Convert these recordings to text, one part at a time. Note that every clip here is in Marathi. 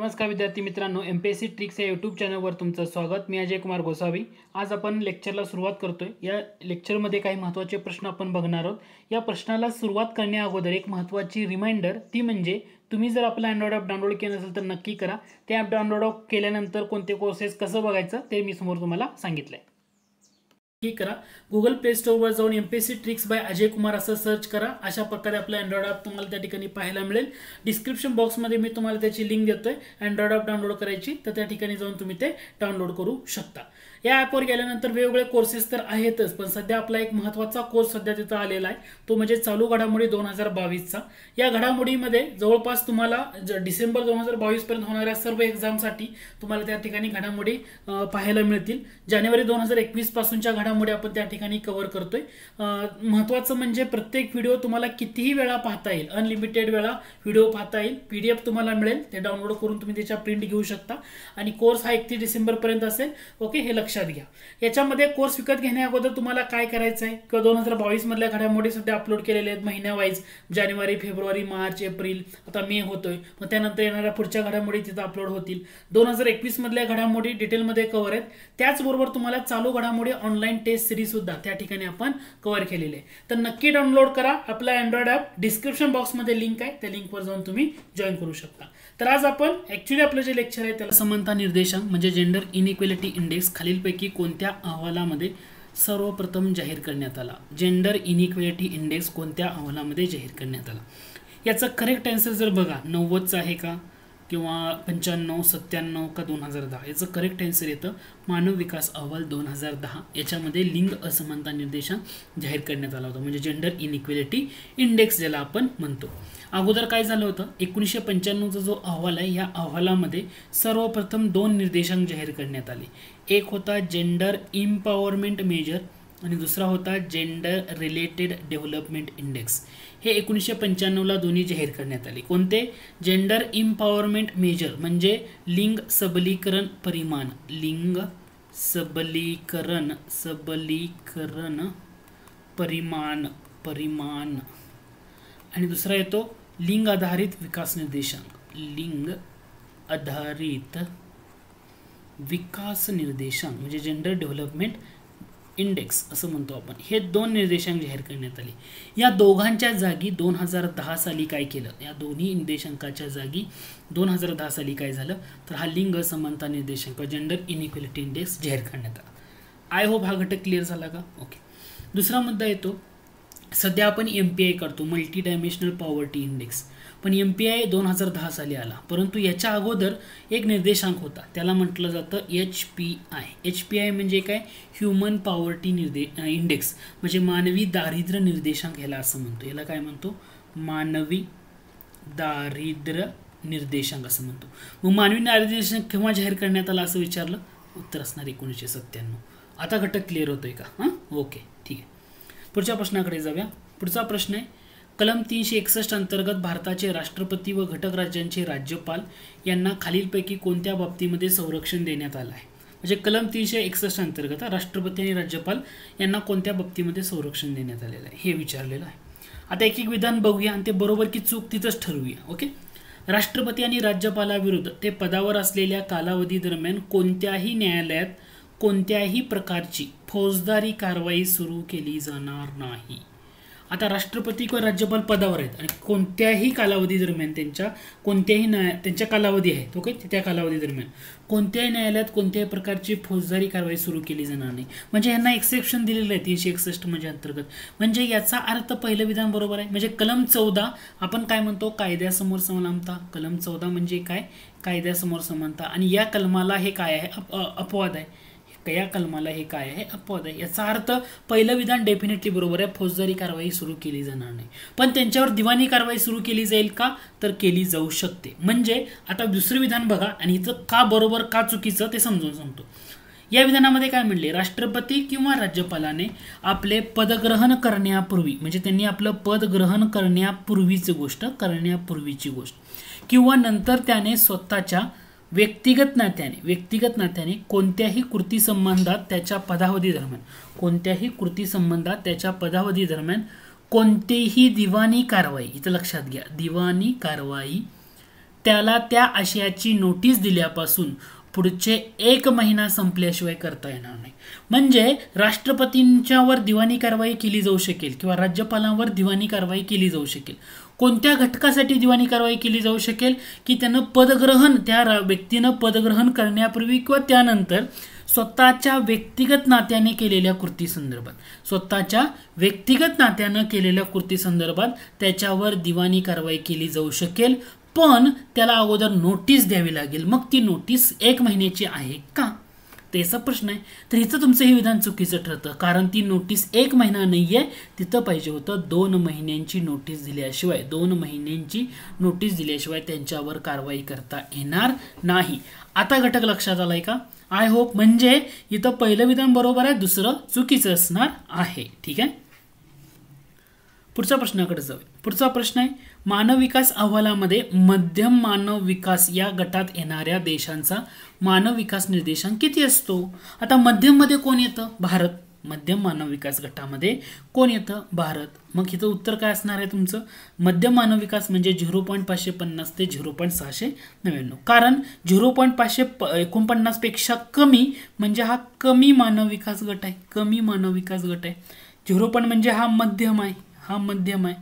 नमस्कार विद्यार्थी मित्रांनो M P S C tricks या यूट्यूब चॅनलवर तुमचं स्वागत मी अजय कुमार गोसावी आज आपण लेक्चरला सुरुवात करतोय या लेक्चरमध्ये काही महत्त्वाचे प्रश्न आपण बघणार आहोत या प्रश्नाला सुरुवात करण्या अगोदर एक महत्त्वाची रिमाइंडर ती म्हणजे तुम्ही जर आपलं अँड्रॉइड ॲप डाउनलोड केलं असेल तर नक्की करा ते ॲप डाउनलोड केल्यानंतर कोणते कोर्सेस कसं बघायचं ते मी समोर तुम्हाला सांगितलं आहे ठीक करा गुगल प्ले वर जाऊन M P S C tricks by Ajay Kumar असं सर्च करा अशा प्रकारे आपला अँड्रॉइड ॲप तुम्हाला त्या ठिकाणी पाहायला मिळेल डिस्क्रिप्शन बॉक्समध्ये मी तुम्हाला त्याची लिंक देतोय अँड्रॉइड ॲप डाउनलोड करायची तर त्या ठिकाणी जाऊन तुम्ही ते डाउनलोड करू शकता या ॲपवर गेल्यानंतर वेगवेगळे कोर्सेस तर आहेतच पण सध्या आपला एक महत्त्वाचा कोर्स सध्या तिथं आलेला आहे तो म्हणजे चालू घडामोडी दोन हजार बावीसचा या घडामोडीमध्ये जवळपास तुम्हाला डिसेंबर दोन हजार बावीसपर्यंत होणाऱ्या सर्व एक्झामसाठी तुम्हाला त्या ठिकाणी घडामोडी पाहायला मिळतील जानेवारी दोन हजार एकवीसपासूनच्या पासूनच्या घडामोडी आपण त्या ठिकाणी कव्हर करतोय महत्त्वाचं म्हणजे प्रत्येक व्हिडिओ तुम्हाला कितीही वेळा पाहता येईल अनलिमिटेड वेळा व्हिडिओ पाहता येईल पी डी एफ तुम्हाला मिळेल ते डाउनलोड करून तुम्ही त्याच्या प्रिंट घेऊ शकता आणि कोर्स हा एकतीस डिसेंबरपर्यंत असेल ओके हे लक्ष लक्षात घ्या याच्यामध्ये कोर्स विकत घेण्या अगोदर तुम्हाला काय करायचं आहे किंवा दोन हजार बावीस मधल्या घडामोडी सध्या अपलोड केलेल्या आहेत महिन्या वाईज जानेवारी फेब्रुवारी मार्च एप्रिल आता मे होतोय मग त्यानंतर येणाऱ्या पुढच्या घडामोडी तिथं अपलोड होतील दोन हजार एकवीस मधल्या घडामोडी डिटेलमध्ये कव्हर आहेत त्याचबरोबर तुम्हाला चालू घडामोडी ऑनलाईन टेस्ट सिरीज सुद्धा त्या ठिकाणी आपण कव्हर केलेले आहे तर नक्की डाउनलोड करा आपला अँड्रॉइड ऍप डिस्क्रिप्शन बॉक्समध्ये लिंक आहे त्या लिंकवर जाऊन तुम्ही जॉईन करू शकता तर आज आपण ॲक्च्युली आपलं जे लेक्चर आहे त्याला समानता निर्देशांक म्हणजे जेंडर इनइक्वेलिटी इंडेक्स खालीलपैकी कोणत्या अहवालामध्ये सर्वप्रथम जाहीर करण्यात आला जेंडर इनइक्वेलिटी इंडेक्स कोणत्या अहवालामध्ये जाहीर करण्यात आला याचा करेक्ट आन्सर जर बघा नव्वदचा आहे का किंवा पंच्याण्णव सत्त्याण्णव का दोन हजार दहा याचं करेक्ट आन्सर येतं मानव विकास अहवाल दोन हजार दहा याच्यामध्ये लिंग असमानता निर्देशांक जाहीर करण्यात आला होता म्हणजे जेंडर इनइक्वेलिटी इंडेक्स ज्याला आपण म्हणतो अगोदर काय झालं होतं एकोणीसशे पंच्याण्णवचा जो अहवाल आहे या अहवालामध्ये सर्वप्रथम दोन निर्देशांक जाहीर करण्यात आले एक होता जेंडर इम्पॉवरमेंट मेजर आणि दुसरा होता जेंडर रिलेटेड डेव्हलपमेंट इंडेक्स हे एकोणीसशे पंच्याण्णवला दोन्ही जाहीर करण्यात आले कोणते जेंडर इम्पॉवरमेंट मेजर म्हणजे लिंग सबलीकरण परिमाण लिंग सबलीकरण सबलीकरण परिमाण परिमाण आणि दुसरा येतो लिंग आधारित विकास निर्देशांक लिंग आधारित विकास निर्देशांक म्हणजे जेंडर डेव्हलपमेंट इंडेक्स असं म्हणतो आपण हे दोन निर्देशांक जाहीर करण्यात आले या दोघांच्या जागी दोन हजार दहा साली काय केलं या दोन्ही निर्देशांकाच्या जागी दोन हजार दहा साली काय झालं तर हा लिंग समानता निर्देशांक जेंडर इनइक्वेलिटी इंडेक्स जाहीर करण्यात आला आय होप हा घटक क्लिअर झाला का ओके दुसरा मुद्दा येतो सध्या आपण एम पी आय करतो मल्टी डायमेन्शनल पॉवर्टी इंडेक्स पण एम पी आय दोन हजार दहा साली आला परंतु याच्या अगोदर एक निर्देशांक होता त्याला म्हटलं जातं H P I H P I म्हणजे काय ह्युमन पॉवर्टी निर्दे इंडेक्स म्हणजे मानवी दारिद्र्य निर्देशांक ह्याला असं म्हणतो याला काय म्हणतो मानवी दारिद्र्य निर्देशांक असं म्हणतो मग मानवी निर्देशांक केव्हा जाहीर करण्यात आला असं विचारलं उत्तर असणार एकोणीसशे सत्त्याण्णव आता घटक क्लिअर होतोय का हां ओके पुढच्या प्रश्नाकडे जाऊया पुढचा प्रश्न आहे कलम तीनशे एकसष्ट अंतर्गत भारताचे राष्ट्रपती व घटक राज्यांचे राज्यपाल यांना खालीलपैकी कोणत्या बाबतीमध्ये संरक्षण देण्यात आलं आहे म्हणजे कलम तीनशे एकसष्ट अंतर्गत राष्ट्रपती आणि राज्यपाल यांना कोणत्या बाबतीमध्ये संरक्षण देण्यात आलेलं आहे हे विचारलेलं आहे आता एक एक विधान बघूया आणि ते बरोबर की चूक तिथंच ठरवूया ओके राष्ट्रपती आणि राज्यपालाविरुद्ध ते पदावर असलेल्या कालावधी दरम्यान कोणत्याही न्यायालयात कोणत्याही प्रकारची फौजदारी कारवाई सुरू केली जाणार नाही आता राष्ट्रपती किंवा राज्यपाल पदावर आहेत आणि कोणत्याही कालावधी दरम्यान त्यांच्या कोणत्याही न्याय त्यांच्या कालावधी आहेत ओके त्या कालावधी दरम्यान कोणत्याही न्यायालयात कोणत्याही प्रकारची फौजदारी कारवाई सुरू केली जाणार नाही म्हणजे यांना एक्सेप्शन दिलेलं आहे तीनशे एकसष्ट म्हणजे अंतर्गत म्हणजे याचा अर्थ पहिलं विधान बरोबर आहे म्हणजे कलम चौदा आपण काय म्हणतो कायद्यासमोर समानता कलम चौदा म्हणजे काय कायद्यासमोर समानता आणि या कलमाला हे काय आहे अपवाद आहे या कलमाला हे काय आहे अपवाद आहे याचा अर्थ पहिलं विधान डेफिनेटली बरोबर आहे फौजदारी कारवाई सुरू केली जाणार नाही पण त्यांच्यावर दिवाणी कारवाई सुरू केली जाईल का तर केली जाऊ शकते म्हणजे आता दुसरं विधान बघा आणि इथं का बरोबर का चुकीचं ते समजून सांगतो या विधानामध्ये काय म्हणले राष्ट्रपती किंवा राज्यपालाने आपले पदग्रहण करण्यापूर्वी म्हणजे त्यांनी आपलं पद ग्रहण करण्यापूर्वीची गोष्ट करण्यापूर्वीची गोष्ट किंवा नंतर त्याने स्वतःच्या व्यक्तिगत नात्याने व्यक्तिगत नात्याने कोणत्याही कृती संबंधात त्याच्या पदावधी दरम्यान कोणत्याही कृती संबंधात त्याच्या पदावधी दरम्यान कोणतेही दिवाणी कारवाई इथं लक्षात घ्या दिवाणी कारवाई त्याला त्या आशयाची नोटीस दिल्यापासून पुढचे एक महिना संपल्याशिवाय करता येणार नाही म्हणजे राष्ट्रपतींच्यावर दिवाणी कारवाई केली जाऊ शकेल किंवा राज्यपालांवर दिवाणी कारवाई केली जाऊ शकेल कोणत्या घटकासाठी दिवाणी कारवाई केली जाऊ शकेल की त्यानं पदग्रहण त्या व्यक्तीनं पदग्रहण करण्यापूर्वी किंवा त्यानंतर स्वतःच्या व्यक्तिगत नात्याने केलेल्या कृती संदर्भात स्वतःच्या व्यक्तिगत नात्यानं केलेल्या कृती संदर्भात त्याच्यावर दिवाणी कारवाई केली जाऊ शकेल पण त्याला अगोदर नोटीस द्यावी लागेल मग ती नोटीस एक महिन्याची आहे का त्याचा प्रश्न आहे तर हिचं तुमचं हे विधान चुकीचं ठरतं कारण ती नोटीस एक महिना नाही आहे तिथं पाहिजे होतं दोन महिन्यांची नोटीस दिल्याशिवाय दोन महिन्यांची नोटीस दिल्याशिवाय त्यांच्यावर कारवाई करता येणार नाही आता घटक लक्षात आलाय का आय होप म्हणजे इथं पहिलं विधान बरोबर आहे दुसरं चुकीचं असणार आहे ठीक आहे पुढचा प्रश्नाकडे जाऊया पुढचा प्रश्न आहे मानव विकास अहवालामध्ये मध्यम मानव विकास या गटात येणाऱ्या देशांचा मानव विकास निर्देशांक किती असतो आता मध्यममध्ये कोण येतं भारत मध्यम मानव विकास गटामध्ये कोण येतं भारत मग इथं उत्तर काय असणार आहे तुमचं मध्यम मानव विकास म्हणजे झिरो पॉईंट पाचशे पन्नास ते झिरो पॉईंट सहाशे नव्याण्णव कारण झिरो पॉईंट पाचशे प एकोणपन्नासपेक्षा कमी म्हणजे हा कमी मानव विकास गट आहे कमी मानव विकास गट आहे झिरो पॉईंट म्हणजे हा मध्यम आहे हा मध्यम आहे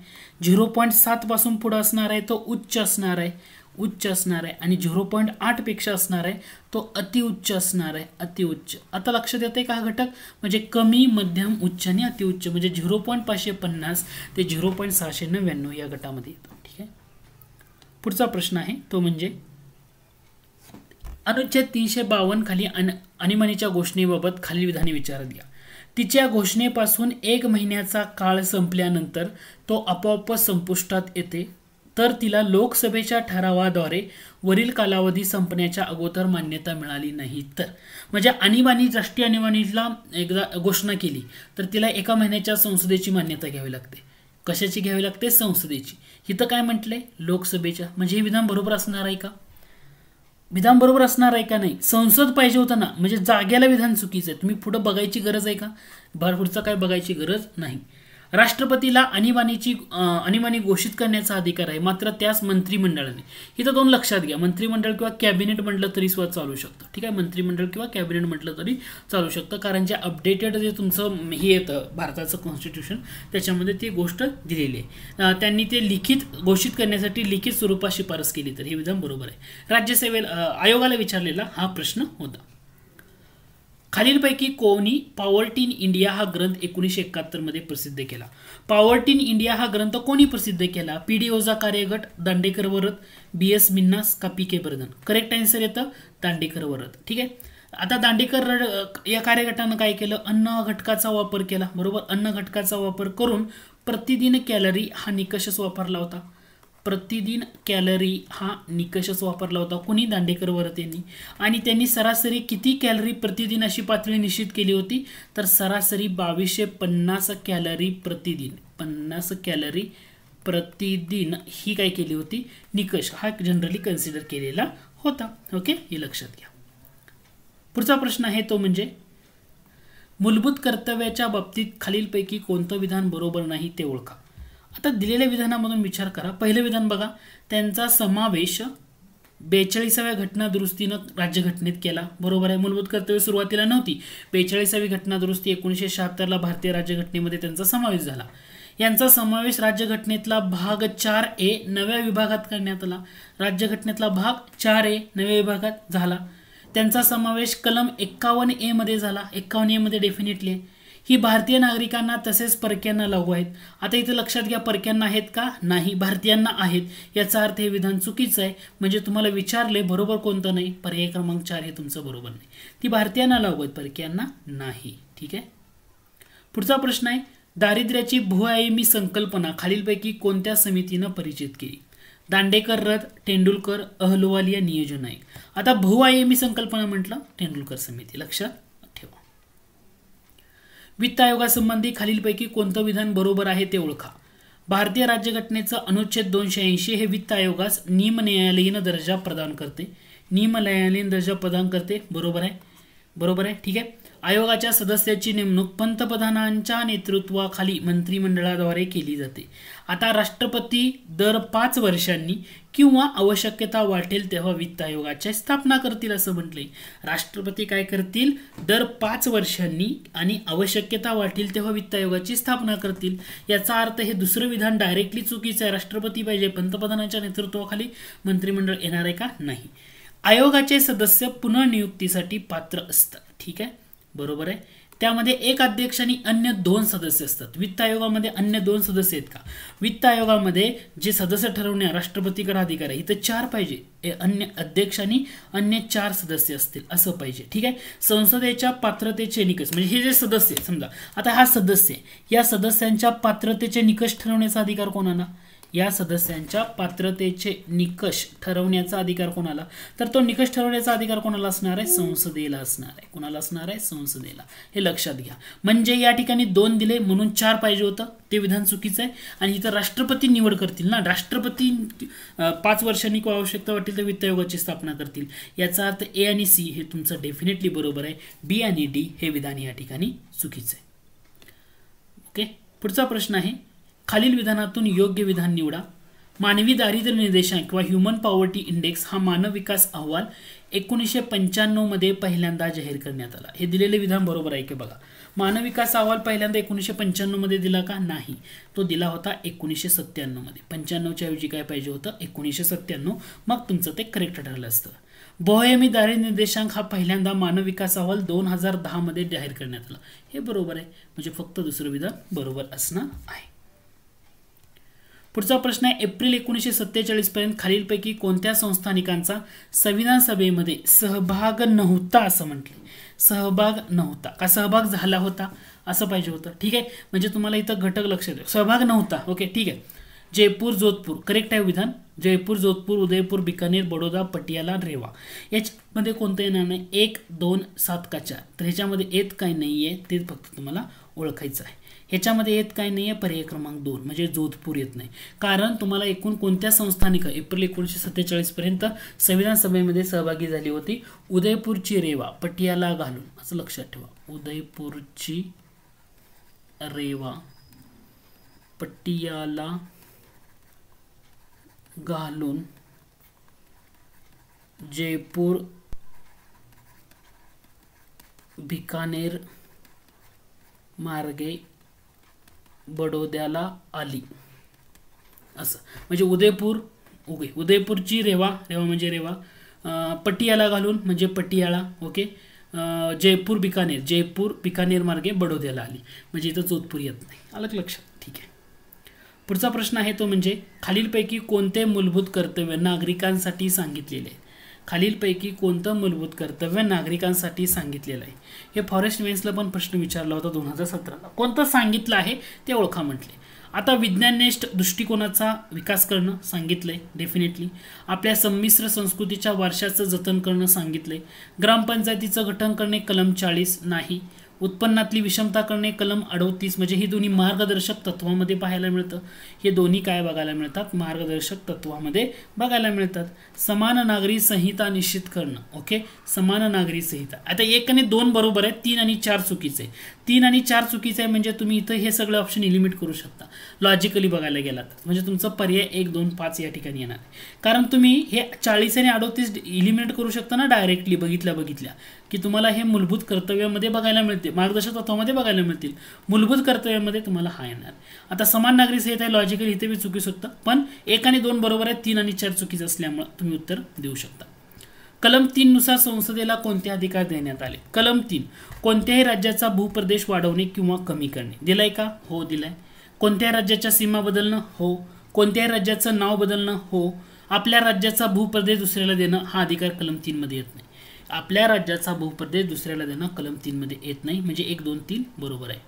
झिरो पॉईंट सातपासून पुढं असणार आहे तो उच्च असणार आहे उच्च असणार आहे आणि झिरो पॉईंट आठपेक्षा असणार आहे तो अतिउच्च असणार आहे अतिउच्च आता लक्षात आहे का हा घटक म्हणजे कमी मध्यम उच्च आणि अतिउच्च म्हणजे झिरो पॉईंट पाचशे पन्नास ते झिरो पॉईंट सहाशे नव्याण्णव या गटामध्ये येतो ठीक आहे पुढचा प्रश्न आहे तो म्हणजे अनुच्छेद तीनशे बावन्न खाली अन अनिमानीच्या गोष्टीबाबत खालील विधाने विचारात घ्या तिच्या घोषणेपासून एक महिन्याचा काळ संपल्यानंतर तो आपोआप संपुष्टात येते तर तिला लोकसभेच्या ठरावाद्वारे वरील कालावधी संपण्याच्या अगोदर मान्यता मिळाली नाही तर म्हणजे आणीबाणी राष्ट्रीय आणीबाणीला एकदा घोषणा केली तर तिला एका महिन्याच्या संसदेची मान्यता घ्यावी लागते कशाची घ्यावी लागते संसदेची हिथं काय म्हटलंय लोकसभेच्या म्हणजे हे विधान बरोबर असणार आहे का विधान बरोबर असणार आहे का नाही संसद पाहिजे ना म्हणजे जागेला विधान चुकीचं आहे तुम्ही पुढं बघायची गरज आहे का भरपूरचं काय बघायची गरज नाही राष्ट्रपतीला आणीबाणीची आणीबाणी घोषित करण्याचा अधिकार आहे मात्र त्यास मंत्रिमंडळाने इथं दोन लक्षात घ्या मंत्रिमंडळ किंवा कॅबिनेट म्हटलं तरी सुद्धा चालू शकतं ठीक आहे मंत्रिमंडळ किंवा कॅबिनेट म्हटलं तरी चालू शकतं कारण जे अपडेटेड जे तुमचं हे येतं भारताचं कॉन्स्टिट्यूशन त्याच्यामध्ये ती गोष्ट दिलेली आहे त्यांनी ते लिखित घोषित करण्यासाठी लिखित स्वरूपात शिफारस केली तर हे विधान बरोबर आहे राज्यसेवेला आयोगाला विचारलेला हा प्रश्न होता खालीलपैकी कोणी पॉवर्टी इन इंडिया हा ग्रंथ एकोणीसशे एकाहत्तरमध्ये प्रसिद्ध केला पॉवर्टी इन इंडिया हा ग्रंथ कोणी प्रसिद्ध केला पी डी ओझा कार्यगट दांडेकर वरत बी एस मिन्नास का P K Bardhan correct answer येतं दांडेकर वरत ठीक आहे आता दांडेकर या कार्यगटानं काय केलं अन्न घटकाचा वापर केला बरोबर अन्न घटकाचा वापर करून प्रतिदिन कॅलरी हा निकषच वापरला होता प्रतिदिन कॅलरी हा निकषच वापरला होता कुणी दांडेकर वरत यांनी आणि त्यांनी सरासरी किती कॅलरी प्रतिदिन अशी पातळी निश्चित केली होती तर सरासरी बावीसशे पन्नास कॅलरी प्रतिदिन पन्नास कॅलरी प्रतिदिन ही काय केली होती निकष हा जनरली कन्सिडर केलेला होता ओके हे लक्षात घ्या पुढचा प्रश्न आहे तो म्हणजे मूलभूत कर्तव्याच्या बाबतीत खालीलपैकी कोणतं विधान बरोबर नाही ते ओळखा आता दिलेल्या विधानामधून विचार करा पहिलं विधान बघा त्यांचा समावेश बेचाळीसाव्या घटना दुरुस्तीनं राज्यघटनेत केला बरोबर आहे मूलभूत कर्तव्य सुरुवातीला नव्हती बेचाळीसावी घटना दुरुस्ती एकोणीसशे शहात्तरला भारतीय राज्यघटनेमध्ये त्यांचा समावेश झाला यांचा समावेश राज्यघटनेतला भाग चार ए नव्या विभागात करण्यात आला राज्यघटनेतला भाग चार ए नव्या विभागात झाला त्यांचा समावेश कलम एक्कावन्न एमध्ये झाला एक्कावन्न एमध्ये डेफिनेटली ही भारतीय नागरिकांना तसेच परक्यांना लागू आहेत आता इथं लक्षात घ्या परक्यांना आहेत का नाही भारतीयांना आहेत याचा अर्थ हे विधान चुकीचं आहे म्हणजे तुम्हाला विचारले बरोबर कोणतं नाही पर्याय क्रमांक चार हे तुमचं बरोबर नाही ती भारतीयांना लागू आहेत परक्यांना नाही ठीक आहे पुढचा प्रश्न आहे दारिद्र्याची भूआयमी संकल्पना खालीलपैकी कोणत्या समितीनं परिचित केली दांडेकर रथ तेंडुलकर अहलुवालिया नियोजन आहे आता भूआयमी संकल्पना म्हटलं तेंडुलकर समिती लक्षात वित्त आयोगासंबंधी खालीलपैकी कोणतं विधान बरोबर आहे ते ओळखा भारतीय राज्यघटनेचं अनुच्छेद दोनशे ऐंशी हे वित्त आयोगास निमन्यायालयीन दर्जा प्रदान करते न्यायालयीन दर्जा प्रदान करते बरोबर आहे बरोबर आहे ठीक आहे आयोगाच्या सदस्याची नेमणूक पंतप्रधानांच्या नेतृत्वाखाली मंत्रिमंडळाद्वारे केली जाते आता राष्ट्रपती दर पाच वर्षांनी किंवा आवश्यकता वाटेल तेव्हा वित्त आयोगाची स्थापना करतील असं म्हटलंय राष्ट्रपती काय करतील दर पाच वर्षांनी आणि आवश्यकता वाटेल तेव्हा वित्त आयोगाची स्थापना करतील याचा अर्थ हे दुसरं विधान डायरेक्टली चुकीचं आहे राष्ट्रपती पाहिजे पंतप्रधानांच्या नेतृत्वाखाली मंत्रिमंडळ येणार आहे का नाही आयोगाचे सदस्य पुनर्नियुक्तीसाठी पात्र असतात ठीक आहे बरोबर आहे त्यामध्ये एक अध्यक्ष आणि अन्य दोन सदस्य असतात वित्त आयोगामध्ये अन्य दोन सदस्य आहेत का वित्त आयोगामध्ये जे सदस्य ठरवणे राष्ट्रपतीकडे अधिकार आहे इथं चार पाहिजे अन्य अध्यक्ष आणि अन्य चार सदस्य असतील असं पाहिजे ठीक आहे संसदेच्या पात्रतेचे निकष म्हणजे हे जे सदस्य समजा आता हा सदस्य या सदस्यांच्या पात्रतेचे निकष ठरवण्याचा अधिकार कोणाला या सदस्यांच्या पात्रतेचे निकष ठरवण्याचा अधिकार कोणाला तर तो निकष ठरवण्याचा अधिकार कोणाला असणार आहे संसदेला असणार आहे कोणाला असणार आहे संसदेला हे लक्षात घ्या म्हणजे या ठिकाणी दोन दिले म्हणून चार पाहिजे होतं ते विधान चुकीचं आहे आणि इथं राष्ट्रपती निवड करतील ना राष्ट्रपती पाच वर्षांनी किंवा आवश्यकता वाटेल तर वित्त आयोगाची स्थापना करतील याचा अर्थ ए आणि सी हे तुमचं डेफिनेटली बरोबर आहे बी आणि डी हे विधान या ठिकाणी चुकीचं आहे ओके पुढचा प्रश्न आहे खालील विधानातून योग्य विधान निवडा मानवी दारिद्र्य निर्देशांक किंवा ह्युमन पॉवर्टी इंडेक्स हा मानव विकास अहवाल एकोणीसशे पंच्याण्णवमध्ये पहिल्यांदा जाहीर करण्यात आला हे दिलेले विधान बरोबर आहे की बघा मानव विकास अहवाल पहिल्यांदा एकोणीसशे पंच्याण्णवमध्ये दिला का नाही तो दिला होता एकोणीसशे सत्त्याण्णवमध्ये पंच्याण्णवच्या ऐवजी काय पाहिजे होतं एकोणीसशे सत्त्याण्णव मग तुमचं ते करेक्ट ठरलं असतं बहुयमी दारिद्र्य निर्देशांक हा पहिल्यांदा मानव विकास अहवाल दोन हजार दहामध्ये जाहीर करण्यात आला हे बरोबर आहे म्हणजे फक्त दुसरं विधान बरोबर असणार आहे पुढचा प्रश्न आहे एप्रिल एकोणीसशे पर्यंत खालीलपैकी कोणत्या संस्थानिकांचा संविधान सभेमध्ये सहभाग नव्हता असं म्हटले सहभाग नव्हता का सहभाग झाला होता असं पाहिजे होतं ठीक आहे म्हणजे तुम्हाला इथं घटक लक्ष देऊ सहभाग नव्हता ओके ठीक आहे जयपूर जोधपूर करेक्ट आहे विधान जयपूर जोधपूर उदयपूर बिकानेर बडोदा पटियाला रेवा याच्यामध्ये कोणतं येणार नाही एक दोन सात का चार तर ह्याच्यामध्ये येत काय नाही आहे ते फक्त तुम्हाला ओळखायचं आहे ह्याच्यामध्ये येत काय नाही आहे पर्याय क्रमांक दोन म्हणजे जोधपूर येत नाही कारण तुम्हाला एकूण कोणत्या संस्थानिक एप्रिल एकोणीसशे सत्तेचाळीसपर्यंत संविधान सभेमध्ये सहभागी झाली होती उदयपूरची रेवा पटियाला घालून असं लक्षात ठेवा उदयपूरची रेवा पटियाला घालून जयपूर बिकानेर मार्गे बडोद्याला आली असं म्हणजे उदयपूर ओके उदयपूरची रेवा रेवा म्हणजे रेवा पटियाला घालून म्हणजे पटियाळा ओके जयपूर बिकानेर जयपूर बिकानेर मार्गे बडोद्याला आली म्हणजे इथं जोधपूर येत नाही अलग लक्षात ठीक आहे पुढचा प्रश्न आहे तो म्हणजे खालीलपैकी कोणते मूलभूत कर्तव्य नागरिकांसाठी सांगितलेले आहे खालीलपैकी कोणतं मूलभूत कर्तव्य नागरिकांसाठी सांगितलेलं आहे हे फॉरेस्ट मेन्सला पण प्रश्न विचारला होता दोन हजार सतराला कोणतं सांगितलं आहे ते ओळखा म्हटले आता विज्ञाननिष्ठ दृष्टिकोनाचा विकास करणं सांगितलं आहे डेफिनेटली आपल्या संमिश्र संस्कृतीच्या वारशाचं जतन करणं सांगितलं आहे ग्रामपंचायतीचं गठन करणे कलम चाळीस नाही उत्पन्नातली विषमता करणे कलम अडोतीस म्हणजे ही दोन्ही मार्गदर्शक तत्वामध्ये पाहायला मिळतं हे दोन्ही काय बघायला मिळतात मार्गदर्शक तत्वामध्ये बघायला मिळतात समान नागरी संहिता निश्चित करणं ओके समान नागरी संहिता आता एक आणि दोन बरोबर आहे तीन आणि चार चुकीचे तीन आणि चार चुकीचं आहे म्हणजे तुम्ही इथं हे सगळे ऑप्शन इलिमिट करू शकता लॉजिकली बघायला गेलात म्हणजे तुमचं पर्याय एक दोन पाच या ठिकाणी येणार कारण तुम्ही हे चाळीस आणि अडोतीस इलिमिनेट करू शकता ना डायरेक्टली बघितल्या बघितल्या की तुम्हाला हे मूलभूत कर्तव्यामध्ये बघायला मिळते मार्गदर्शक तत्वामध्ये बघायला मिळतील मूलभूत कर्तव्यामध्ये तुम्हाला हा येणार आता समान नागरी संहिता आहे लॉजिकली इथे बी चुकू होतं पण एक आणि दोन बरोबर आहे तीन आणि चार चुकीचं असल्यामुळं तुम्ही उत्तर देऊ शकता कलम तीन नुसार संसदेला कोणते अधिकार देण्यात आले कलम तीन कोणत्याही राज्याचा भूप्रदेश वाढवणे किंवा कमी करणे दिलाय का हो दिलाय कोणत्याही राज्याच्या सीमा बदलणं हो कोणत्याही राज्याचं नाव बदलणं हो आपल्या राज्याचा भूप्रदेश दुसऱ्याला देणं हा अधिकार कलम तीनमध्ये येत नाही आपल्या राज्याचा भूप्रदेश दुसऱ्याला देणं कलम तीनमध्ये येत नाही म्हणजे एक दोन तीन बरोबर आहे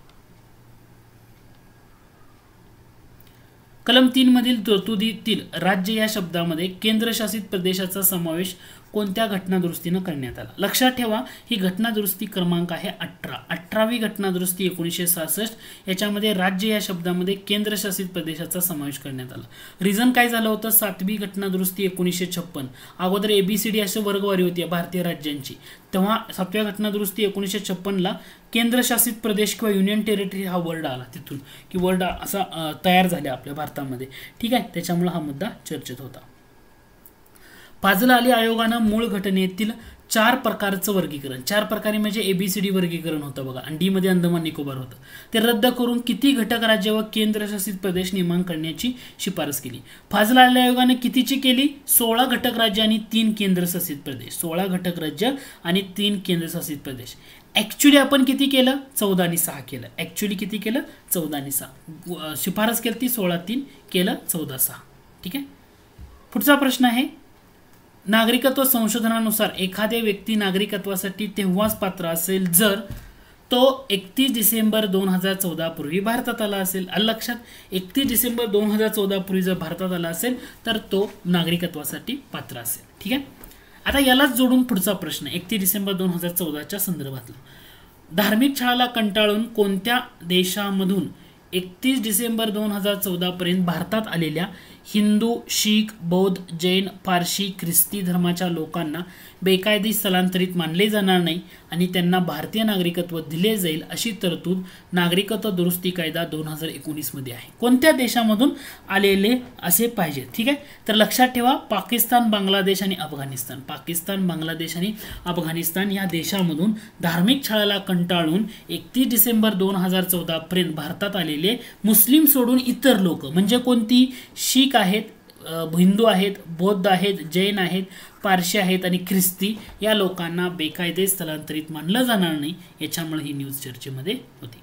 कलम मधील तरतुदीतील राज्य या शब्दामध्ये केंद्रशासित प्रदेशाचा समावेश कोणत्या घटनादुरुस्तीनं करण्यात आला लक्षात ठेवा ही घटनादुरुस्ती क्रमांक आहे अठरा अठरावी घटनादुरुस्ती एकोणीसशे सहासष्ट याच्यामध्ये राज्य या शब्दामध्ये केंद्रशासित प्रदेशाचा समावेश करण्यात आला रिझन काय झालं होतं सातवी घटनादुरुस्ती एकोणीसशे छप्पन अगोदर डी अशी वर्गवारी होती भारतीय राज्यांची तेव्हा सातव्या घटनादुरुस्ती एकोणीसशे छप्पनला केंद्रशासित प्रदेश किंवा युनियन टेरिटरी हा वर्ड आला तिथून की वर्ड असा तयार झाला आपल्या भारतामध्ये ठीक आहे त्याच्यामुळे हा मुद्दा चर्चेत होता फाजल अली आयोगानं मूळ घटनेतील चार प्रकारचं वर्गीकरण चार प्रकारे म्हणजे एबीसीडी वर्गीकरण होतं बघा आणि मध्ये अंदमान निकोबार होतं ते रद्द करून किती घटक राज्य व केंद्रशासित प्रदेश निर्माण करण्याची शिफारस केली फाजल आले आयोगाने कितीची केली सोळा घटक राज्य आणि तीन केंद्रशासित प्रदेश सोळा घटक राज्य आणि तीन केंद्रशासित प्रदेश ॲक्च्युली आपण किती केलं चौदा आणि सहा केलं ॲक्च्युली किती केलं चौदा आणि सहा शिफारस केली ती सोळा तीन केलं चौदा सहा ठीक आहे पुढचा प्रश्न आहे नागरिकत्व संशोधनानुसार एखाद्या व्यक्ती नागरिकत्वासाठी तेव्हाच पात्र असेल जर तो एकतीस डिसेंबर दोन हजार चौदापूर्वी भारतात आला असेल लक्षात एकतीस डिसेंबर दोन हजार पूर्वी जर भारतात आला असेल तर तो नागरिकत्वासाठी पात्र असेल ठीक आहे आता यालाच जोडून पुढचा प्रश्न एकतीस डिसेंबर दोन हजार चौदाच्या संदर्भातला धार्मिक छळाला कंटाळून कोणत्या देशामधून एकतीस डिसेंबर दोन हजार चौदापर्यंत भारतात आलेल्या हिंदू शीख बौद्ध जैन पारशी ख्रिस्ती धर्माच्या लोकांना बेकायदे स्थलांतरित मानले जाणार नाही आणि त्यांना भारतीय नागरिकत्व दिले जाईल अशी तरतूद नागरिकत्व दुरुस्ती कायदा दोन हजार एकोणीसमध्ये आहे कोणत्या देशामधून आलेले असे पाहिजे ठीक आहे तर लक्षात ठेवा पाकिस्तान बांगलादेश आणि अफगाणिस्तान पाकिस्तान बांगलादेश आणि अफगाणिस्तान या देशामधून धार्मिक छळाला कंटाळून एकतीस डिसेंबर दोन हजार चौदापर्यंत भारतात आलेले मुस्लिम सोडून इतर लोक म्हणजे कोणती शीख आहेत हिंदू आहेत बौद्ध आहेत जैन आहेत पारशी आहेत आणि ख्रिस्ती या लोकांना बेकायदे स्थलांतरित मानलं जाणार नाही याच्यामुळे ही न्यूज चर्चेमध्ये होती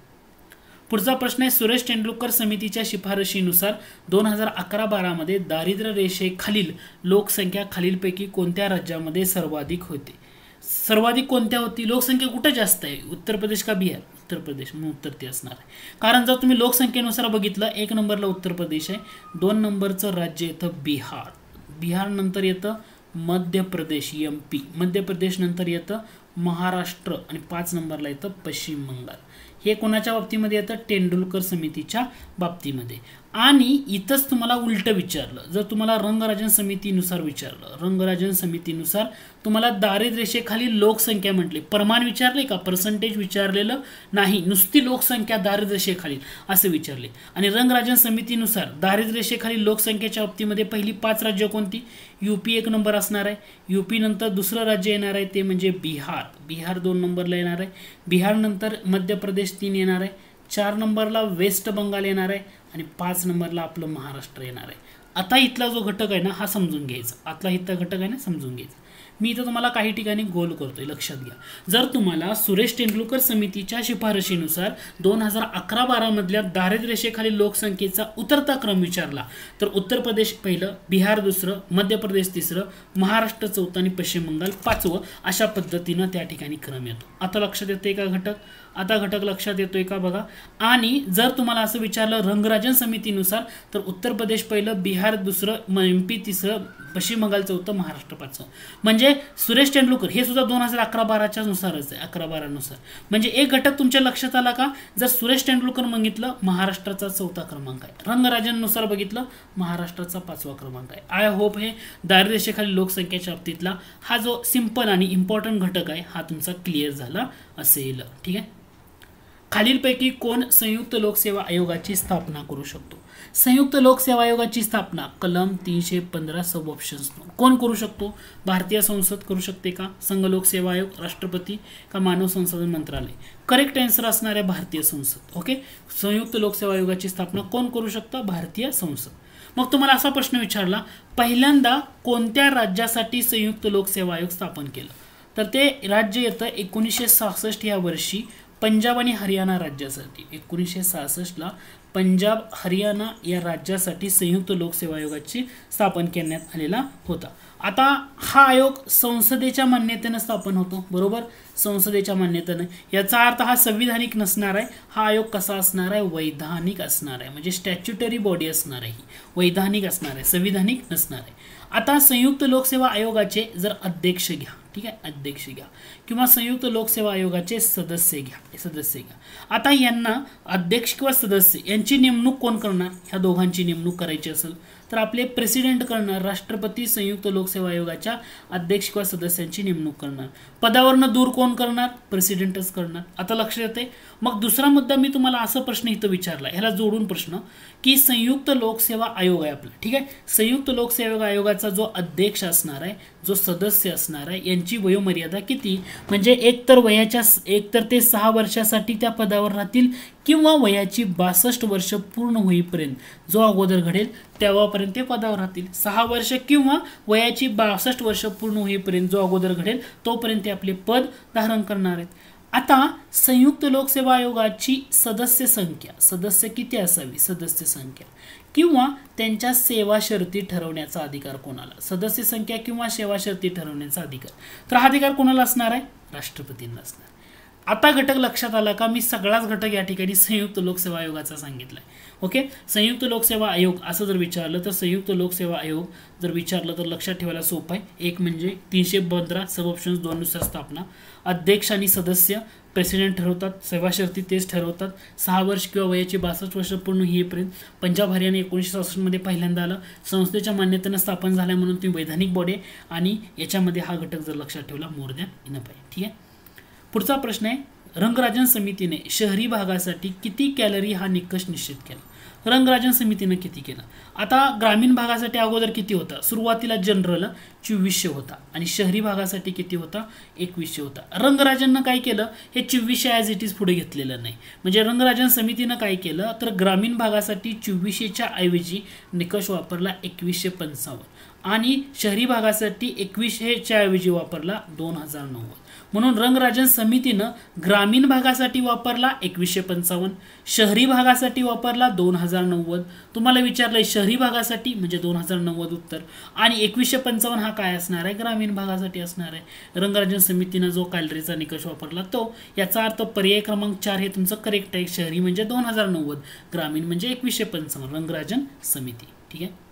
पुढचा प्रश्न आहे सुरेश तेंडुलकर समितीच्या शिफारशीनुसार दोन हजार अकरा बारामध्ये दारिद्र्य रेषेखालील लोकसंख्या खालीलपैकी कोणत्या राज्यामध्ये सर्वाधिक होते सर्वाधिक कोणत्या होती लोकसंख्या कुठं जास्त आहे उत्तर प्रदेश का बिहार उत्तर प्रदेश म्हणून उत्तर ते असणार आहे कारण जर तुम्ही लोकसंख्येनुसार बघितलं एक नंबरला उत्तर प्रदेश आहे दोन नंबरचं राज्य येतं बिहार बिहार नंतर येतं मध्य प्रदेश एम पी मध्य नंतर येतं महाराष्ट्र आणि पाच नंबरला येतं पश्चिम बंगाल हे कोणाच्या बाबतीमध्ये येतं तेंडुलकर समितीच्या बाबतीमध्ये आणि इथंच तुम्हाला उलटं विचारलं जर तुम्हाला रंगराजन समितीनुसार विचारलं रंगराजन समितीनुसार तुम्हाला दारिद्र्यरेषेखाली लोकसंख्या म्हटली प्रमाण विचारले का पर्सेंटेज विचारलेलं नाही नुसती लोकसंख्या दारिद्र्यरेषेखाली असं विचारले आणि रंगराजन समितीनुसार दारिद्र्यरेषेखाली लोकसंख्येच्या बाबतीमध्ये पहिली पाच राज्य कोणती पी एक नंबर असणार आहे यूपी नंतर दुसरं राज्य येणार आहे ते म्हणजे बिहार बिहार दोन नंबरला येणार आहे बिहारनंतर मध्य प्रदेश तीन येणार आहे चार नंबरला वेस्ट बंगाल येणार आहे आणि पाच नंबरला आपलं महाराष्ट्र येणार आहे आता इथला जो घटक आहे ना हा समजून घ्यायचा आतला इथला घटक आहे ना समजून घ्यायचा मी इथं तुम्हाला काही ठिकाणी गोल करतोय लक्षात घ्या जर तुम्हाला सुरेश तेंडुलकर समितीच्या शिफारशीनुसार दोन हजार अकरा बारामधल्या दारिद्र्यरेषेखाली लोकसंख्येचा उतरता क्रम विचारला तर उत्तर प्रदेश पहिलं बिहार दुसरं मध्य प्रदेश तिसरं महाराष्ट्र चौथं आणि पश्चिम बंगाल पाचवं अशा पद्धतीनं त्या ठिकाणी क्रम येतो आता लक्षात येतोय का घटक आता घटक लक्षात येतोय का बघा आणि जर तुम्हाला असं विचारलं रंगराजन समितीनुसार तर उत्तर प्रदेश पहिलं बिहार दुसरं एम पी तिसरं पश्चिम बंगालचं होतं महाराष्ट्र पाचवं म्हणजे सुरेश तेंडुलकर हे सुद्धा दोन हजार अकरा बाराच्या नुसारच आहे अकरा बारानुसार म्हणजे एक घटक तुमच्या लक्षात आला का जर सुरेश तेंडुलकर बघितलं महाराष्ट्राचा चौथा क्रमांक आहे रंगराजांनुसार बघितलं महाराष्ट्राचा पाचवा क्रमांक आहे आय होप हे दारिद्र्यरेषेखाली लोकसंख्येच्या बाबतीतला हा जो सिंपल आणि इम्पॉर्टंट घटक आहे हा तुमचा क्लिअर झाला असेल ठीक आहे खालीलपैकी कोण संयुक्त लोकसेवा आयोगाची स्थापना करू शकतो संयुक्त लोकसेवा आयोगाची स्थापना कलम तीनशे पंधरा सब ऑप्शन्स कोण करू शकतो भारतीय संसद करू शकते का संघ लोकसेवा आयोग राष्ट्रपती का मानव संसाधन मंत्रालय करेक्ट आन्सर असणार आहे भारतीय संसद ओके संयुक्त लोकसेवा आयोगाची स्थापना कोण करू शकतं भारतीय संसद मग तुम्हाला असा प्रश्न विचारला पहिल्यांदा कोणत्या राज्यासाठी संयुक्त लोकसेवा आयोग स्थापन केलं तर ते राज्य येतं एकोणीसशे सहासष्ट या वर्षी पंजाब आणि हरियाणा राज्यासाठी एकोणीसशे सहासष्टला पंजाब हरियाणा या राज्यासाठी संयुक्त लोकसेवा आयोगाची स्थापन करण्यात आलेला होता आता हा आयोग संसदेच्या मान्यतेनं स्थापन होतो बरोबर संसदेच्या मान्यतेनं याचा अर्थ हा संविधानिक नसणार आहे हा आयोग कसा असणार आहे वैधानिक असणार आहे म्हणजे स्टॅच्युटरी बॉडी असणार आहे वैधानिक असणार आहे संविधानिक नसणार आहे आता संयुक्त लोकसेवा आयोगाचे जर अध्यक्ष घ्या ठीक आहे अध्यक्ष घ्या किंवा संयुक्त लोकसेवा आयोगाचे सदस्य घ्या सदस्य घ्या आता यांना अध्यक्ष किंवा सदस्य यांची नेमणूक कोण करणार ह्या दोघांची नेमणूक करायची असेल तर आपले प्रेसिडेंट करणार राष्ट्रपती संयुक्त लोकसेवा आयोगाच्या अध्यक्ष किंवा सदस्यांची नेमणूक करणार पदावरनं दूर कोण करणार प्रेसिडेंटच करणार आता लक्षात येते मग दुसरा मुद्दा मी तुम्हाला असा प्रश्न इथं विचारला ह्याला जोडून प्रश्न की संयुक्त लोकसेवा आयोग आहे आपला ठीक आहे संयुक्त लोकसेवा आयोगाचा जो अध्यक्ष असणार आहे जो सदस्य असणार आहे यांची वयोमर्यादा किती म्हणजे एकतर वयाच्या एकतर ते सहा वर्षासाठी त्या पदावर राहतील किंवा वयाची बासष्ट वर्ष पूर्ण होईपर्यंत जो अगोदर घडेल तेव्हापर्यंत ते पदावर राहतील सहा वर्ष किंवा वयाची बासष्ट वर्ष पूर्ण होईपर्यंत जो अगोदर घडेल तोपर्यंत ते आपले पद धारण करणार आहेत आता संयुक्त लोकसेवा आयोगाची सदस्य संख्या सदस्य किती असावी सदस्य संख्या किंवा त्यांच्या सेवा शर्ती ठरवण्याचा अधिकार कोणाला सदस्य संख्या किंवा सेवा शर्ती ठरवण्याचा अधिकार तर हा अधिकार कोणाला असणार आहे राष्ट्रपतींना असणार आता घटक लक्षात आला का मी सगळाच घटक या ठिकाणी संयुक्त लोकसेवा आयोगाचा सांगितला आहे ओके संयुक्त लोकसेवा आयोग असं जर विचारलं तर संयुक्त लोकसेवा आयोग जर विचारलं तर लक्षात ठेवायला सोपं आहे एक म्हणजे तीनशे पंधरा सब ऑप्शन्स दोननुसार स्थापना अध्यक्ष आणि सदस्य प्रेसिडेंट ठरवतात सेवा शर्ती तेच ठरवतात सहा वर्ष किंवा वयाची बासष्ट वर्ष पूर्ण येईपर्यंत पंजाब हरियाणा एकोणीसशे सहासष्टमध्ये पहिल्यांदा आलं संस्थेच्या मान्यतेनं स्थापन झाल्या म्हणून तुम्ही वैधानिक बॉडी आणि याच्यामध्ये हा घटक जर लक्षात ठेवला मोर दॅन इनफ ठीक आहे पुढचा प्रश्न आहे रंगराजन समितीने शहरी भागासाठी किती कॅलरी हा निकष निश्चित केला रंगराजन समितीनं किती केला आता ग्रामीण भागासाठी अगोदर किती होता सुरुवातीला जनरल चोवीसशे होता आणि शहरी भागासाठी किती होता एकवीसशे होता रंगराजननं काय केलं हे चोवीसशे ॲज इट इज पुढे घेतलेलं नाही म्हणजे रंगराजन समितीनं काय केलं तर ग्रामीण भागासाठी चोवीसशेच्या ऐवजी निकष वापरला एकवीसशे पंचावन्न आणि शहरी भागासाठी एकवीसशेच्या ऐवजी वापरला दोन हजार नव्वद म्हणून रंगराजन समितीनं ग्रामीण भागासाठी वापरला एकवीसशे पंचावन्न शहरी भागासाठी वापरला दोन हजार नव्वद तुम्हाला विचारलंय शहरी भागासाठी म्हणजे दोन हजार नव्वद उत्तर आणि एकवीसशे पंचावन्न हा काय असणार आहे ग्रामीण भागासाठी असणार आहे रंगराजन समितीनं जो कॅलरीचा निकष वापरला तो याचा अर्थ पर्याय क्रमांक चार हे तुमचं करेक्ट आहे शहरी म्हणजे दोन हजार नव्वद ग्रामीण म्हणजे एकवीसशे पंचावन्न रंगराजन समिती ठीक आहे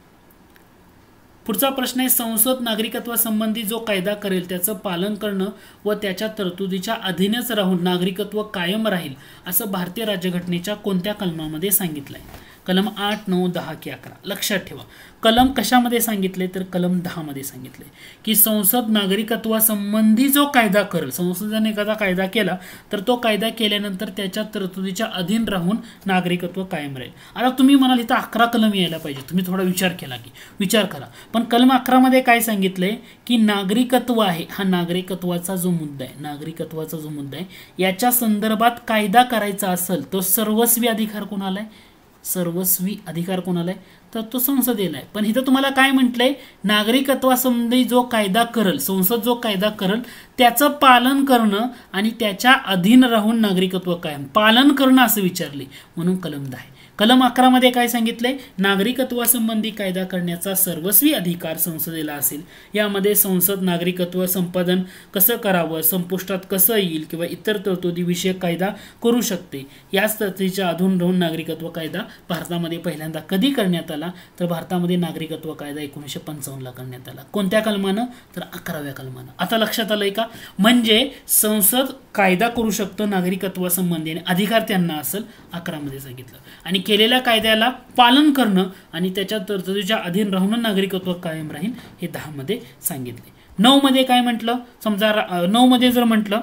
पुढचा प्रश्न आहे संसद नागरिकत्वासंबंधी जो कायदा करेल त्याचं पालन करणं व त्याच्या तरतुदीच्या अधीनच राहून नागरिकत्व कायम राहील असं भारतीय राज्यघटनेच्या कोणत्या कलमामध्ये सांगितलं आहे कलम आठ नऊ दहा की अकरा लक्षात ठेवा कलम कशामध्ये सांगितले तर कलम दहामध्ये सांगितले की संसद नागरिकत्वासंबंधी जो कायदा करेल संसदेने एखादा कायदा केला तर तो कायदा केल्यानंतर त्याच्या तरतुदीच्या अधीन राहून नागरिकत्व कायम राहील आता तुम्ही म्हणाल इथं अकरा कलम यायला पाहिजे तुम्ही थोडा विचार केला की विचार करा पण कलम अकरामध्ये काय सांगितले की नागरिकत्व आहे हा नागरिकत्वाचा जो मुद्दा आहे नागरिकत्वाचा जो मुद्दा आहे याच्या संदर्भात कायदा करायचा असेल तो सर्वस्वी अधिकार कोणाला आहे सर्वस्वी अधिकार कोणाला आहे तर तो संसदेला आहे पण इथं तुम्हाला काय म्हटलंय नागरिकत्वासंबंधी जो कायदा करल संसद जो कायदा करल त्याचं पालन करणं आणि त्याच्या अधीन राहून नागरिकत्व कायम पालन करणं असं विचारले म्हणून कलम दहा कलम अकरामध्ये काय सांगितलंय नागरिकत्वासंबंधी कायदा करण्याचा सर्वस्वी अधिकार संसदेला असेल यामध्ये संसद नागरिकत्व संपादन कसं करावं संपुष्टात कसं येईल किंवा इतर विषयक कायदा करू शकते याच तरतुदीच्या अधून राहून नागरिकत्व कायदा भारतामध्ये पहिल्यांदा कधी करण्यात आला तर भारतामध्ये नागरिकत्व कायदा एकोणीसशे पंचावन्नला करण्यात आला कोणत्या कलमानं तर अकराव्या कलमानं आता लक्षात आलंय का म्हणजे संसद कायदा करू शकतो नागरिकत्वासंबंधी आणि अधिकार त्यांना असेल अकरामध्ये सांगितलं आणि केलेल्या कायद्याला पालन करणं आणि त्याच्या तरतुदीच्या अधीन राहून नागरिकत्व कायम राहील हे दहामध्ये सांगितले नऊमध्ये काय म्हटलं समजा नऊमध्ये जर म्हटलं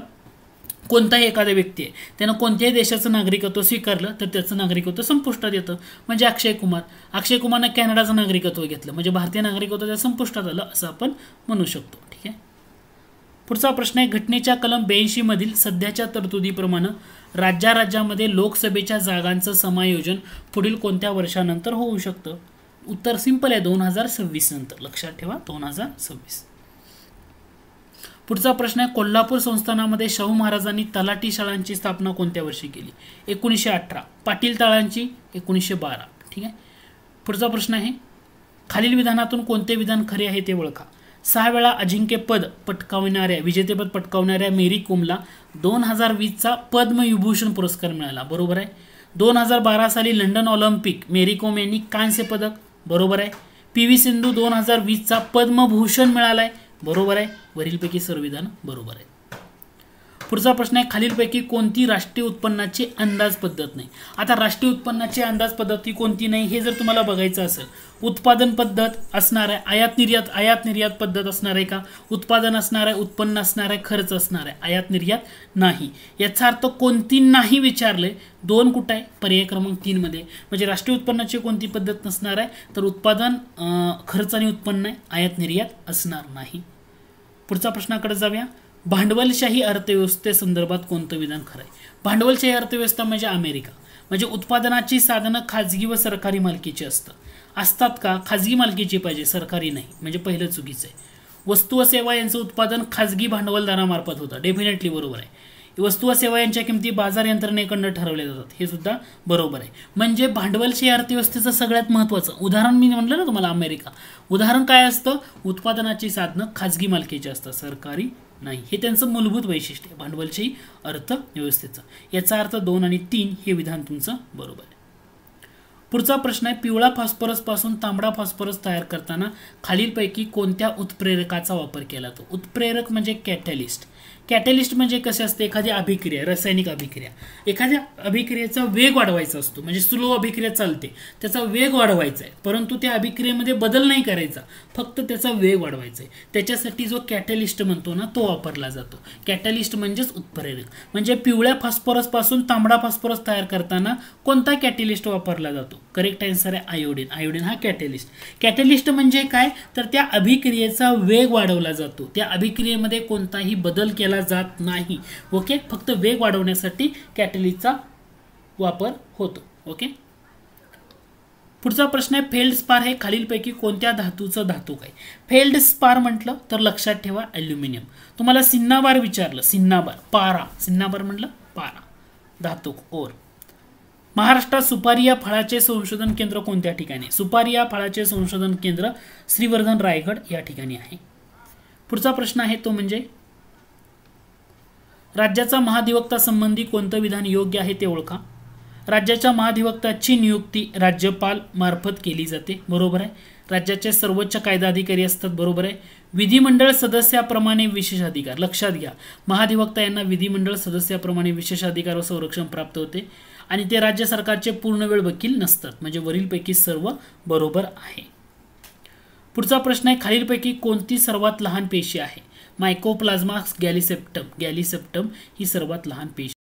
कोणताही एखादा व्यक्ती आहे त्यानं कोणत्याही देशाचं नागरिकत्व स्वीकारलं तर त्याचं नागरिकत्व संपुष्टात येतं म्हणजे अक्षय कुमार अक्षय कुमारनं कॅनडाचं नागरिकत्व घेतलं म्हणजे भारतीय नागरिकत्व त्या संपुष्टात आलं असं आपण म्हणू शकतो पुढचा प्रश्न आहे घटनेच्या कलम ब्याऐंशी मधील सध्याच्या तरतुदीप्रमाणे राज्यामध्ये लोकसभेच्या जागांचं समायोजन पुढील कोणत्या वर्षानंतर होऊ शकतं उत्तर सिंपल आहे दोन हजार सव्वीस नंतर लक्षात ठेवा दोन हजार सव्वीस पुढचा प्रश्न आहे कोल्हापूर संस्थानामध्ये शाहू महाराजांनी तलाठी शाळांची स्थापना कोणत्या वर्षी केली एकोणीसशे अठरा पाटील तळांची एकोणीसशे बारा ठीक आहे पुढचा प्रश्न आहे खालील विधानातून कोणते विधान खरे आहे ते ओळखा सहा वेळा अजिंक्यपद पटकावणाऱ्या विजेतेपद पटकावणाऱ्या मेरी कोमला दोन हजार वीसचा पद्मविभूषण पुरस्कार मिळाला बरोबर आहे दोन हजार बारा साली लंडन ऑलिम्पिक मेरी कोम यांनी कांस्य पदक बरोबर आहे पी व्ही सिंधू दोन हजार वीसचा पद्मभूषण मिळाला आहे बरोबर आहे वरीलपैकी संविधान बरोबर आहे पुढचा प्रश्न आहे खालीलपैकी कोणती राष्ट्रीय उत्पन्नाची अंदाज पद्धत नाही आता राष्ट्रीय उत्पन्नाची अंदाज पद्धती कोणती नाही हे जर तुम्हाला बघायचं असेल उत्पादन पद्धत असणार आहे आयात निर्यात आयात निर्यात पद्धत असणार आहे का उत्पादन असणार आहे उत्पन्न असणार आहे खर्च असणार आहे आयात निर्यात नाही याचा अर्थ कोणती नाही विचारले दोन कुठं आहे पर्याय क्रमांक तीनमध्ये म्हणजे राष्ट्रीय उत्पन्नाची कोणती पद्धत नसणार आहे तर उत्पादन खर्च आणि उत्पन्न आयात निर्यात असणार नाही पुढचा प्रश्नाकडे जाऊया भांडवलशाही अर्थव्यवस्थेसंदर्भात कोणतं विधान खरं आहे भांडवलशाही अर्थव्यवस्था म्हणजे अमेरिका म्हणजे उत्पादनाची साधनं खाजगी व सरकारी मालकीची असतं असतात का खाजगी मालकीची पाहिजे सरकारी नाही म्हणजे पहिलं चुकीचं आहे वस्तू व सेवा यांचं उत्पादन खाजगी भांडवलदारामार्फत होतं डेफिनेटली बरोबर आहे वस्तू व सेवा यांच्या किमती बाजार यंत्रणेकडनं ठरवल्या जातात हे सुद्धा बरोबर आहे म्हणजे भांडवलशाही अर्थव्यवस्थेचं सगळ्यात महत्त्वाचं उदाहरण मी म्हटलं ना तुम्हाला अमेरिका उदाहरण काय असतं उत्पादनाची साधनं खाजगी मालकीची असतात सरकारी नाही हे त्यांचं मूलभूत वैशिष्ट्य आहे भांडवलशाही अर्थव्यवस्थेचं याचा अर्थ दोन आणि तीन हे विधान तुमचं बरोबर आहे पुढचा प्रश्न आहे पिवळा फॉस्फरसपासून तांबडा फॉस्फरस तयार करताना खालीलपैकी कोणत्या उत्प्रेरकाचा वापर केला जातो उत्प्रेरक म्हणजे कॅटॅलिस्ट कॅटलिस्ट म्हणजे कसे असते एखादी अभिक्रिया रासायनिक अभिक्रिया एखाद्या अभिक्रियेचा वेग वाढवायचा असतो म्हणजे स्लो अभिक्रिया चालते त्याचा वेग वाढवायचा आहे परंतु त्या अभिक्रियेमध्ये बदल नाही करायचा फक्त त्याचा वेग वाढवायचा आहे त्याच्यासाठी जो कॅटलिस्ट म्हणतो ना तो वापरला जातो कॅटलिस्ट म्हणजेच उत्प्रेरक म्हणजे पिवळ्या पासून तांबडा फॉस्फरस तयार करताना कोणता कॅटलिस्ट वापरला जातो करेक्ट आन्सर आहे आयोडीन आयोडीन हा कॅटलिस्ट कॅटलिस्ट म्हणजे काय तर त्या अभिक्रियेचा वेग वाढवला जातो त्या अभिक्रियेमध्ये कोणताही बदल केला जात नाही ओके फक्त वेग वाढवण्यासाठी कॅटलिस्टचा वापर होतो ओके पुढचा प्रश्न आहे फेल्ड स्पार हे खालीलपैकी कोणत्या धातूचं धातू काय फेल्ड स्पार म्हटलं तर लक्षात ठेवा ॲल्युमिनियम तुम्हाला सिन्नाबार विचारलं सिन्नाबार पारा सिन्नाबार म्हटलं पारा धातू ओर महाराष्ट्रात सुपारी या फळाचे संशोधन केंद्र कोणत्या ठिकाणी सुपारी या फळाचे संशोधन केंद्र श्रीवर्धन रायगड या ठिकाणी आहे पुढचा प्रश्न आहे तो म्हणजे राज्याचा महाधिवक्ता संबंधी कोणतं विधान योग्य आहे ते ओळखा राज्याच्या महाधिवक्ताची नियुक्ती राज्यपाल मार्फत केली जाते बरोबर आहे राज्याचे सर्वोच्च कायदा अधिकारी असतात बरोबर आहे विधिमंडळ सदस्याप्रमाणे विशेष अधिकार लक्षात घ्या महाधिवक्ता यांना विधिमंडळ सदस्याप्रमाणे विशेष अधिकार व संरक्षण प्राप्त होते आणि ते राज्य सरकारचे पूर्ण वेळ वकील नसतात म्हणजे वरीलपैकी सर्व बरोबर आहे पुढचा प्रश्न आहे खालीलपैकी कोणती सर्वात लहान पेशी आहे मायकोप्लाझ्मा गॅलिसेप्टम गॅलिसेप्टम ही सर्वात लहान पेशी